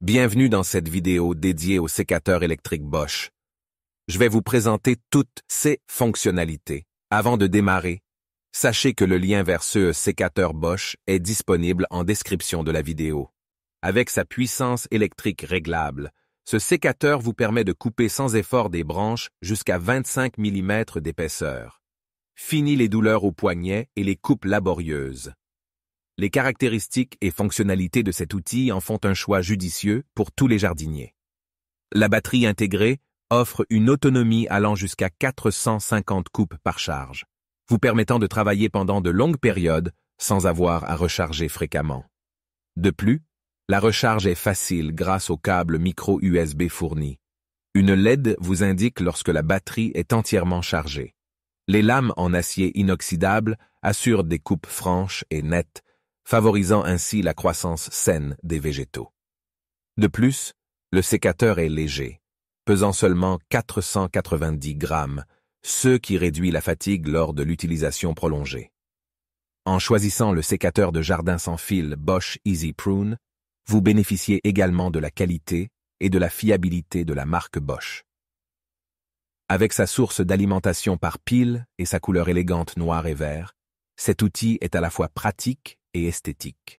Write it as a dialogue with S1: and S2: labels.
S1: Bienvenue dans cette vidéo dédiée au sécateur électrique Bosch. Je vais vous présenter toutes ses fonctionnalités. Avant de démarrer, sachez que le lien vers ce sécateur Bosch est disponible en description de la vidéo. Avec sa puissance électrique réglable, ce sécateur vous permet de couper sans effort des branches jusqu'à 25 mm d'épaisseur. Fini les douleurs aux poignets et les coupes laborieuses. Les caractéristiques et fonctionnalités de cet outil en font un choix judicieux pour tous les jardiniers. La batterie intégrée offre une autonomie allant jusqu'à 450 coupes par charge, vous permettant de travailler pendant de longues périodes sans avoir à recharger fréquemment. De plus, la recharge est facile grâce au câble micro USB fourni. Une LED vous indique lorsque la batterie est entièrement chargée. Les lames en acier inoxydable assurent des coupes franches et nettes favorisant ainsi la croissance saine des végétaux. De plus, le sécateur est léger, pesant seulement 490 grammes, ce qui réduit la fatigue lors de l'utilisation prolongée. En choisissant le sécateur de jardin sans fil Bosch Easy Prune, vous bénéficiez également de la qualité et de la fiabilité de la marque Bosch. Avec sa source d'alimentation par pile et sa couleur élégante noire et vert, cet outil est à la fois pratique et esthétique